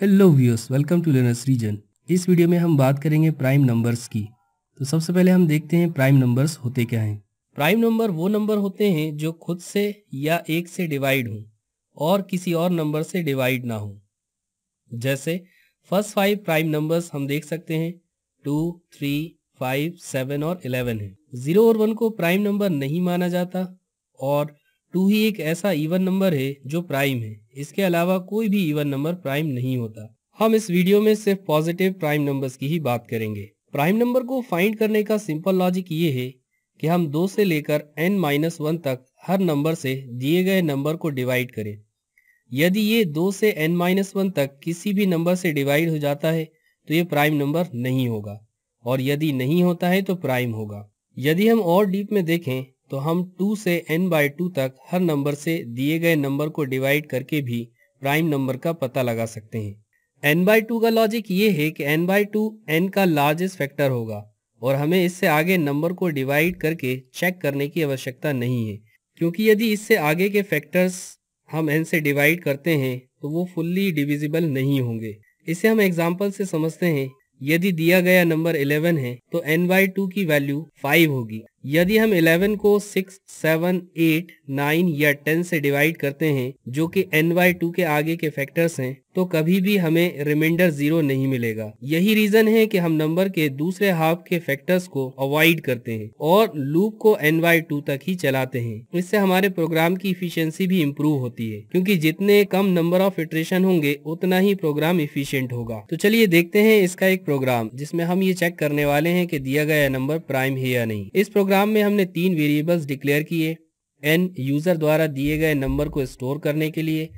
hello viewers welcome to learners region इस video में हम बात करेंगे प्राइम नंबर्स की तो सबसे पहले हम देखते हैं प्राइम नंबर्स होते क्या हैं प्राइम नंबर वो नंबर होते हैं जो खुद से या एक से डिवाइड हों और किसी और नंबर से डिवाइड ना हो जैसे फर्स्ट फाइव प्राइम नंबर्स हम देख सकते हैं टू थ्री फाइव सेवन और इलेवन है जीरो और वन को प्राइम नंबर नहीं माना जाता और टू ही एक ऐसा इवन नंबर है जो प्राइम है इसके अलावा कोई भी इवन नंबर प्राइम नहीं होता हम इस वीडियो में सिर्फ पॉजिटिव प्राइम नंबर्स की ही बात करेंगे प्राइम नंबर को फाइंड करने का सिंपल लॉजिक ये है कि हम दो से लेकर एन माइनस वन तक हर नंबर से दिए गए नंबर को डिवाइड करें यदि ये दो से एन माइनस वन तक किसी भी नंबर से डिवाइड हो जाता है तो ये प्राइम नंबर नहीं होगा और यदि नहीं होता है तो प्राइम होगा यदि हम और डीप में देखें तो हम 2 से n बाई टू तक हर नंबर से दिए गए नंबर को डिवाइड करके भी प्राइम नंबर का पता लगा सकते हैं n बाई टू का लॉजिक ये है कि n बाई टू एन का लार्जेस्ट फैक्टर होगा और हमें इससे आगे नंबर को डिवाइड करके चेक करने की आवश्यकता नहीं है क्योंकि यदि इससे आगे के फैक्टर्स हम n से डिवाइड करते हैं तो वो फुल्ली डिविजिबल नहीं होंगे इसे हम एग्जाम्पल से समझते हैं यदि दिया गया नंबर 11 है तो n बाई टू की वैल्यू 5 होगी यदि हम 11 को 6, 7, 8, 9 या 10 से डिवाइड करते हैं जो कि एन वाई टू के आगे के फैक्टर्स हैं तो कभी भी हमें रिमाइंडर जीरो नहीं मिलेगा यही रीजन है कि हम नंबर के दूसरे हाफ के फैक्टर्स को अवॉइड करते हैं और लूप को एन वाई टू तक ही चलाते हैं इससे हमारे प्रोग्राम की इफिशियंसी भी इम्प्रूव होती है क्योंकि जितने कम नंबर ऑफ इटरेशन होंगे उतना ही प्रोग्राम इफिशियंट होगा तो चलिए देखते हैं इसका एक प्रोग्राम जिसमे हम ये चेक करने वाले है की दिया गया नंबर प्राइम है या नहीं इस प्रोग्राम प्रोग्राम में हमने तीन वेरिएबल्स डिक्लेयर किए एन यूजर द्वारा दिए गए नंबर को स्टोर करने के लिए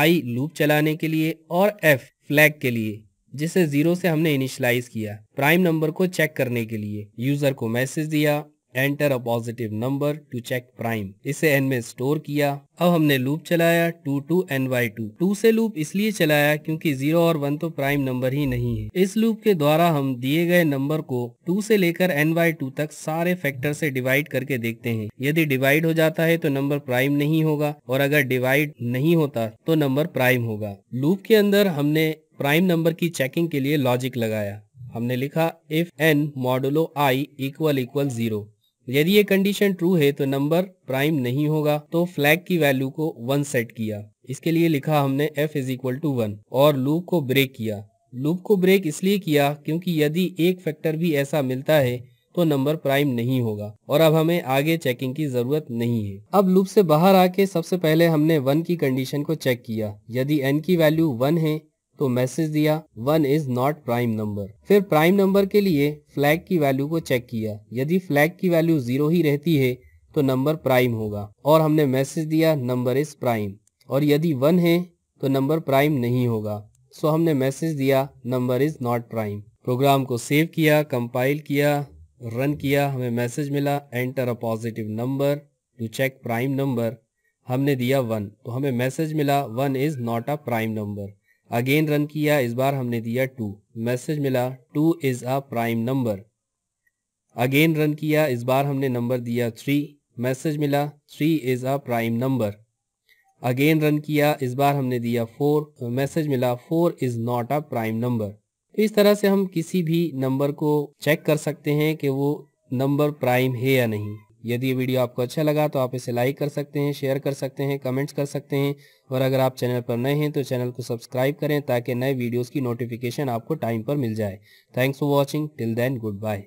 आई लूप चलाने के लिए और एफ फ्लैग के लिए जिसे जीरो से हमने इनिशलाइज किया प्राइम नंबर को चेक करने के लिए यूजर को मैसेज दिया enter a positive number to check prime इसे एन में स्टोर किया अब हमने लूप चलाया two to N by two two to लूप इसलिए चलाया क्योंकि जीरो और वन तो प्राइम नंबर ही नहीं है इस लूप के द्वारा हम दिए गए नंबर को टू से लेकर एन वाई टू तक सारे फैक्टर से डिवाइड करके देखते हैं यदि डिवाइड हो जाता है तो नंबर प्राइम नहीं होगा और अगर डिवाइड नहीं होता तो नंबर प्राइम होगा लूप के अंदर हमने प्राइम नंबर की चेकिंग के लिए लॉजिक लगाया हमने लिखा if N modulo I equal equal zero यदि ये कंडीशन ट्रू है तो नंबर प्राइम नहीं होगा तो फ्लैग की वैल्यू को वन सेट किया इसके लिए लिखा हमने f is equal to one और लूप को ब्रेक किया लूप को ब्रेक इसलिए किया क्योंकि यदि एक फैक्टर भी ऐसा मिलता है तो नंबर प्राइम नहीं होगा और अब हमें आगे चेकिंग की जरूरत नहीं है अब लूप से बाहर आके सबसे पहले हमने वन की कंडीशन को चेक किया यदि एन की वैल्यू वन है तो मैसेज दिया one is not prime number फिर प्राइम नंबर के लिए फ्लैग की वैल्यू को चेक किया यदि फ्लैग की वैल्यू जीरो ही रहती है तो नंबर प्राइम होगा और हमने मैसेज दिया नंबर इज प्राइम और यदि वन है तो नंबर प्राइम नहीं होगा सो हमने मैसेज दिया number is not prime program को सेव किया कंपाइल किया रन किया हमें मैसेज मिला enter a positive number to check prime number हमने दिया वन तो हमें मैसेज मिला one is not a prime number again run किया इस बार हमने दिया टू मैसेज मिला two is a prime number again run किया इस बार हमने नंबर दिया थ्री मैसेज मिला three is a prime number again run किया इस बार हमने दिया फोर मैसेज मिला four is not a prime number इस तरह से हम किसी भी नंबर को चेक कर सकते हैं कि वो नंबर प्राइम है या नहीं यदि ये वीडियो आपको अच्छा लगा तो आप इसे लाइक कर सकते हैं शेयर कर सकते हैं कमेंट्स कर सकते हैं और अगर आप चैनल पर नए हैं तो चैनल को सब्सक्राइब करें ताकि नए वीडियोज की नोटिफिकेशन आपको टाइम पर मिल जाए thanks for watching till then good bye